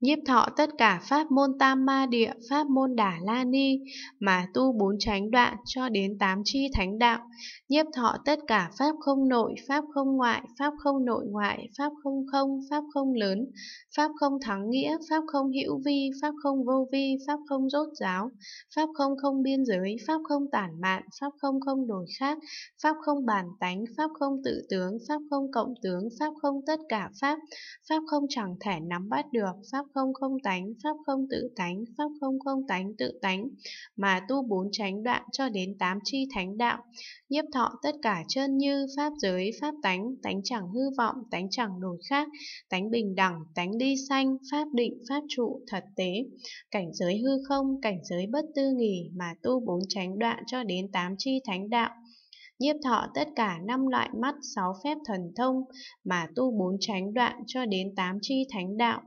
nhiếp thọ tất cả pháp môn tam ma địa, pháp môn đà la ni, mà tu bốn chánh đoạn cho đến tám chi thánh đạo, nhiếp thọ tất cả pháp không nội, pháp không ngoại, pháp không nội ngoại, pháp không không, pháp không lớn, pháp không thắng nghĩa, pháp không hữu vi, pháp không vô vi, pháp không rốt giáo, pháp không không biên giới, pháp không tản mạn, pháp không không đổi khác, pháp không bản tánh, pháp không tự tướng, pháp không cộng tướng, pháp không tất cả pháp, pháp không chẳng thể nắm bắt được, pháp pháp không không tánh, pháp không tự tánh, pháp không không tánh tự tánh, mà tu bốn chánh đoạn cho đến tám chi thánh đạo. Nhiếp thọ tất cả chân như, pháp giới, pháp tánh, tánh chẳng hư vọng, tánh chẳng đổi khác, tánh bình đẳng, tánh ly sanh, pháp định, pháp trụ, thật tế. Cảnh giới hư không, cảnh giới bất tư nghỉ mà tu bốn chánh đoạn cho đến tám chi thánh đạo nhiếp thọ tất cả năm loại mắt sáu phép thần thông mà tu bốn chánh đoạn cho đến tám chi thánh đạo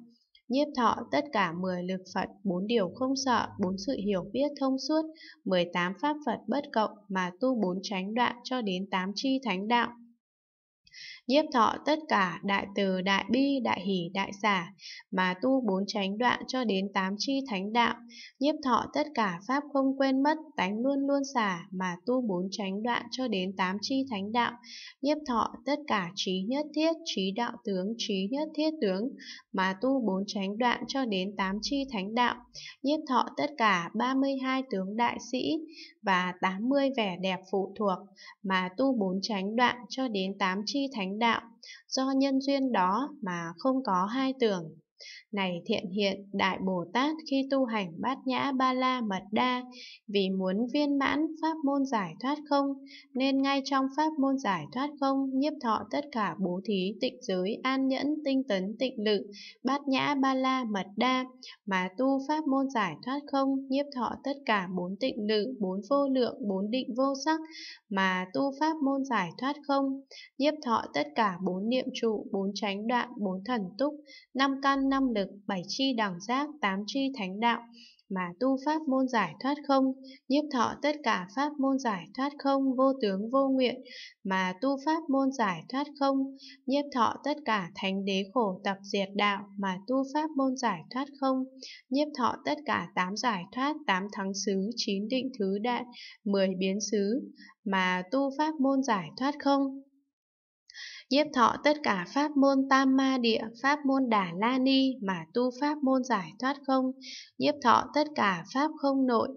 nhiếp thọ tất cả 10 lực Phật, bốn điều không sợ, bốn sự hiểu biết thông suốt, 18 pháp Phật bất cộng mà tu bốn tránh đoạn cho đến 8 chi thánh đạo nhiếp thọ tất cả đại từ đại bi đại hỷ đại xả mà tu bốn chánh đoạn cho đến tám chi thánh đạo nhiếp thọ tất cả pháp không quên mất tánh luôn luôn xả mà tu bốn chánh đoạn cho đến tám chi thánh đạo nhiếp thọ tất cả trí nhất thiết trí đạo tướng trí nhất thiết tướng mà tu bốn chánh đoạn cho đến tám chi thánh đạo nhiếp thọ tất cả ba mươi hai tướng đại sĩ và tám mươi vẻ đẹp phụ thuộc mà tu bốn chánh đoạn cho đến tám chi thánh đạo, do nhân duyên đó mà không có hai tưởng. Này thiện hiện Đại Bồ Tát khi tu hành bát nhã ba la mật đa, vì muốn viên mãn pháp môn giải thoát không, nên ngay trong pháp môn giải thoát không, nhiếp thọ tất cả bố thí tịnh giới an nhẫn tinh tấn tịnh lự, bát nhã ba la mật đa, mà tu pháp môn giải thoát không, nhiếp thọ tất cả bốn tịnh lự, bốn vô lượng, bốn định vô sắc, mà tu pháp môn giải thoát không, nhiếp thọ tất cả bốn niệm trụ, bốn chánh đoạn, bốn thần túc, năm căn năm lực, bảy chi đẳng giác, tám chi thánh đạo, mà tu pháp môn giải thoát không, nhiếp thọ tất cả pháp môn giải thoát không vô tướng vô nguyện, mà tu pháp môn giải thoát không, nhiếp thọ tất cả thánh đế khổ tập diệt đạo, mà tu pháp môn giải thoát không, nhiếp thọ tất cả tám giải thoát, tám thắng xứ, chín định thứ đại, mười biến xứ, mà tu pháp môn giải thoát không, nhiếp thọ tất cả pháp môn tam ma địa, pháp môn đà la ni mà tu pháp môn giải thoát không, nhiếp thọ tất cả pháp không nội,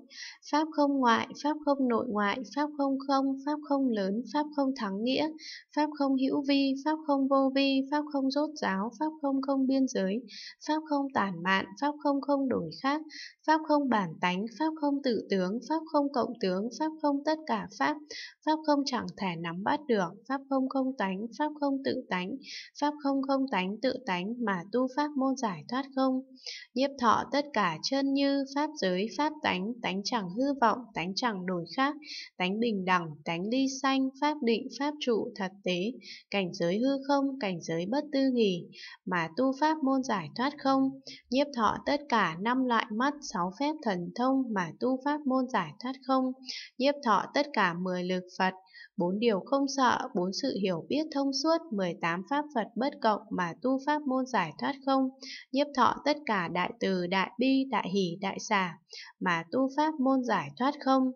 pháp không ngoại, pháp không nội ngoại, pháp không không, pháp không lớn, pháp không thắng nghĩa, pháp không hữu vi, pháp không vô vi, pháp không rốt giáo, pháp không không biên giới, pháp không tản mạn, pháp không không đổi khác, pháp không bản tánh, pháp không tự tướng, pháp không cộng tướng, pháp không tất cả pháp, pháp không chẳng thể nắm bắt được, pháp không không tánh, pháp không tự tánh, pháp không không tánh tự tánh mà tu pháp môn giải thoát không. Nhiếp thọ tất cả chân như, pháp giới, pháp tánh, tánh chẳng hư vọng, tánh chẳng đổi khác, tánh bình đẳng, tánh ly sanh, pháp định, pháp trụ, thật tế, cảnh giới hư không, cảnh giới bất tư nghỉ, mà tu pháp môn giải thoát không. Nhiếp thọ tất cả năm loại mắt, sáu phép thần thông mà tu pháp môn giải thoát không. Nhiếp thọ tất cả mười lực Phật, bốn điều không sợ, bốn sự hiểu biết thông suốt, suốt 18 pháp Phật bất cộng mà tu pháp môn giải thoát không, nhiếp thọ tất cả đại từ, đại bi, đại hỷ, đại xả, mà tu pháp môn giải thoát không.